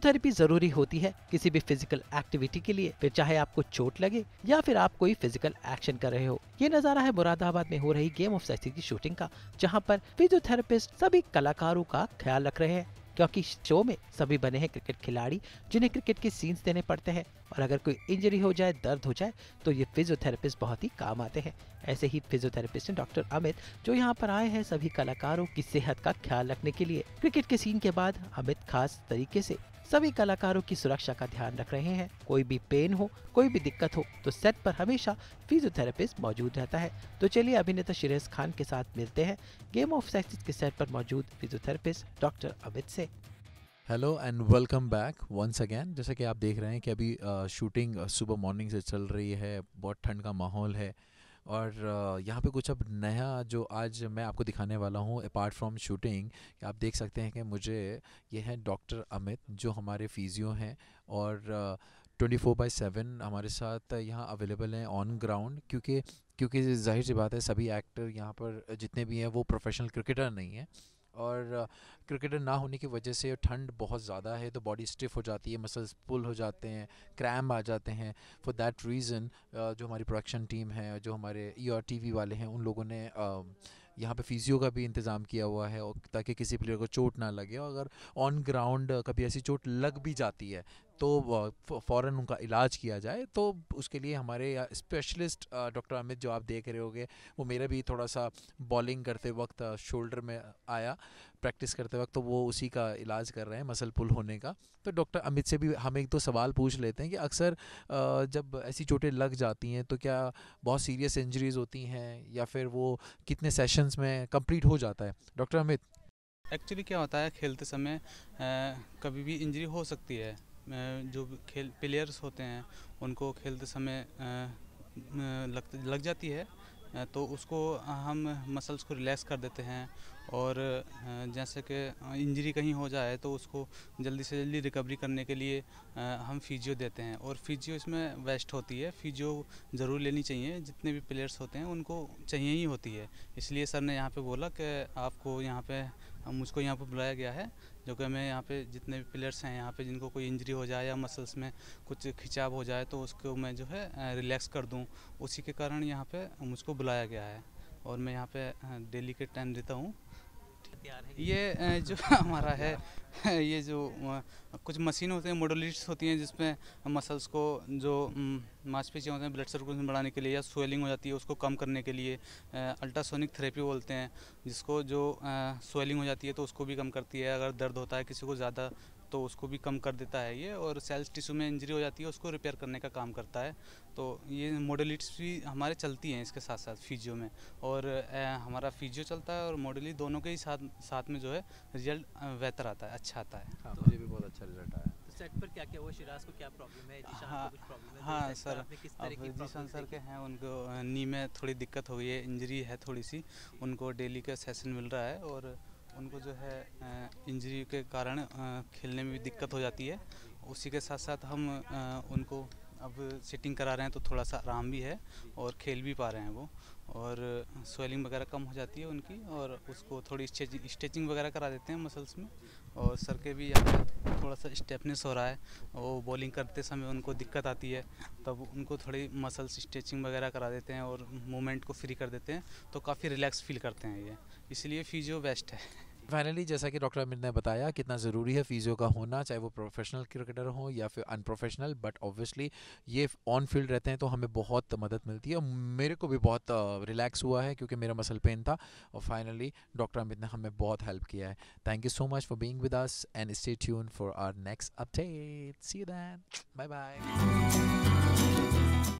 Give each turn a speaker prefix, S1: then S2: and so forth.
S1: physiotherapy जरूरी होती है किसी भी फिजिकल एक्टिविटी के लिए फिर चाहे आपको चोट लगे या फिर आप कोई फिजिकल एक्शन कर रहे हो ये नजारा है मुरादाबाद में हो रही गेम ऑफ साइसी की शूटिंग का जहाँ पर फिजियोथेरेपिस्ट सभी कलाकारों का ख्याल रख रहे हैं क्योंकि शो में सभी बने हैं क्रिकेट खिलाड़ी जिन्हें क्रिकेट के सीन्स देने पड़ते हैं और अगर कोई इंजरी हो जाए दर्द हो जाए तो ये फिजियोथेरेपिस्ट बहुत ही काम आते हैं ऐसे ही फिजियोथेरेपिस्ट हैं डॉक्टर अमित जो यहाँ पर आए हैं सभी कलाकारों की सेहत का ख्याल रखने के लिए क्रिकेट के सीन के बाद अमित खास तरीके से सभी कलाकारों की सुरक्षा का ध्यान रख रहे हैं कोई भी पेन हो कोई भी दिक्कत हो तो सेट पर हमेशा फिजियोथेरेपिस्ट मौजूद रहता है तो चलिए अभिनेता शिरेश खान के साथ मिलते हैं गेम ऑफ सेक्सिस के सेट पर मौजूद फिजियोथेरेपिस्ट डॉक्टर अमित से hello and welcome back once again जैसा कि आप देख रहे हैं कि अभी
S2: शूटिंग सुबह मॉर्निंग से चल रही है बहुत ठंड का माहौल है और यहाँ पे कुछ अब नया जो आज मैं आपको दिखाने वाला हूँ अपार्ट फ्रॉम शूटिंग आप देख सकते हैं कि मुझे ये है डॉक्टर अमित जो हमारे फिजियो हैं और ट्वेंटी फोर बाई सेवन हमारे साथ यहाँ अवेलेबल हैं ऑन ग्राउंड क्योंकि क्योंकि जाहिर सी बात है सभी एक्टर यहाँ पर जितने भी हैं वो प्रोफेशनल क्रिकेटर नहीं हैं और क्रिकेटर ना होने की वजह से ठंड बहुत ज़्यादा है तो बॉडी स्टिफ हो जाती है मसल्स पुल हो जाते हैं क्रैम आ जाते हैं फॉर दैट रीज़न जो हमारी प्रोडक्शन टीम है जो हमारे ई आर टी वाले हैं उन लोगों ने यहाँ पे फिजियो का भी इंतज़ाम किया हुआ है और ताकि किसी प्लेयर को चोट ना लगे और अगर ऑन ग्राउंड कभी ऐसी चोट लग भी जाती है तो फ़ौर उनका इलाज किया जाए तो उसके लिए हमारे स्पेशलिस्ट डॉक्टर अमित जो आप देख रहे होगे वो मेरा भी थोड़ा सा बॉलिंग करते वक्त शोल्डर में आया प्रैक्टिस करते वक्त तो वो उसी का इलाज कर रहे हैं मसल पुल होने का तो डॉक्टर अमित से भी हम एक दो तो सवाल पूछ लेते हैं कि अक्सर जब ऐसी चोटें लग जाती हैं तो क्या बहुत सीरियस इंजरीज होती हैं या फिर वो कितने सेशंस में कंप्लीट हो जाता है डॉक्टर अमित
S3: एक्चुअली क्या होता है खेलते समय आ, कभी भी इंजरी हो सकती है जो खेल प्लेयर्स होते हैं उनको खेलते समय लग लग जाती है तो उसको हम मसल्स को रिलैक्स कर देते हैं और जैसे कि इंजरी कहीं हो जाए तो उसको जल्दी से जल्दी रिकवरी करने के लिए हम फिजियो देते हैं और फिजियो इसमें वेस्ट होती है फिजियो ज़रूर लेनी चाहिए जितने भी प्लेयर्स होते हैं उनको चाहिए ही होती है इसलिए सर ने यहाँ पे बोला कि आपको यहाँ पे मुझको यहाँ पर बुलाया गया है जो कि हमें यहाँ पे जितने भी प्लेयर्स हैं यहाँ पे जिनको कोई इंजरी हो जाए या मसल्स में कुछ खिंचाव हो जाए तो उसको मैं जो है रिलैक्स कर दूँ उसी के कारण यहाँ पे मुझको बुलाया गया है और मैं यहाँ पे डेली के टाइम देता हूँ ये जो हमारा है ये जो कुछ मशीन होते हैं मोडोलिट्स होती हैं जिसमें मसल्स को जो मांसपेशियाँ होते हैं ब्लड सर्कुलेशन बढ़ाने के लिए या स्वेलिंग हो जाती है उसको कम करने के लिए अल्ट्रासोनिक थेरेपी बोलते हैं जिसको जो स्वेलिंग हो जाती है तो उसको भी कम करती है अगर दर्द होता है किसी को ज़्यादा तो उसको भी कम कर देता है ये और सेल्स टिश्यू में इंजरी हो जाती है उसको रिपेयर करने का काम करता है तो ये मोडलिट्स भी हमारे चलती हैं इसके साथ साथ फिजियो में और हमारा फिजियो चलता है और मोडली दोनों के ही साथ साथ में जो है रिजल्ट बेहतर आता है अच्छा आता है हाँ, तो मुझे भी बहुत अच्छा रिजल्ट आया तो हाँ, हाँ तो सर अब जीशान सर के हैं उनको नी में थोड़ी दिक्कत हो गई है इंजरी है थोड़ी सी उनको डेली का सेशन मिल रहा है और उनको जो है इंजरी के कारण खेलने में भी दिक्कत हो जाती है उसी के साथ साथ हम उनको अब सिटिंग करा रहे हैं तो थोड़ा सा आराम भी है और खेल भी पा रहे हैं वो और स्वेलिंग वगैरह कम हो जाती है उनकी और उसको थोड़ी स्ट्रेचिंग वगैरह करा देते हैं मसल्स में और सर के भी यहाँ थोड़ा सा स्टेपनेस हो रहा है वो बॉलिंग करते समय उनको दिक्कत आती है तब उनको थोड़ी मसल्स स्ट्रेचिंग वगैरह करा देते हैं और मूवमेंट को फ्री कर देते हैं तो काफ़ी रिलैक्स फील करते हैं ये इसलिए फिजियो बेस्ट है
S2: फाइनली जैसा कि डॉक्टर अमित ने बताया कितना ज़रूरी है फिजियो का होना चाहे वो प्रोफेशनल क्रिकेटर हो या फिर अनप्रोफेशनल बट ऑब्वियसली ये ऑन फील्ड रहते हैं तो हमें बहुत मदद मिलती है मेरे को भी बहुत रिलैक्स हुआ है क्योंकि मेरा मसल पेन था और फाइनली डॉक्टर अमित ने हमें बहुत हेल्प किया है thank you so much for being with us and stay tune for our next update see then bye bye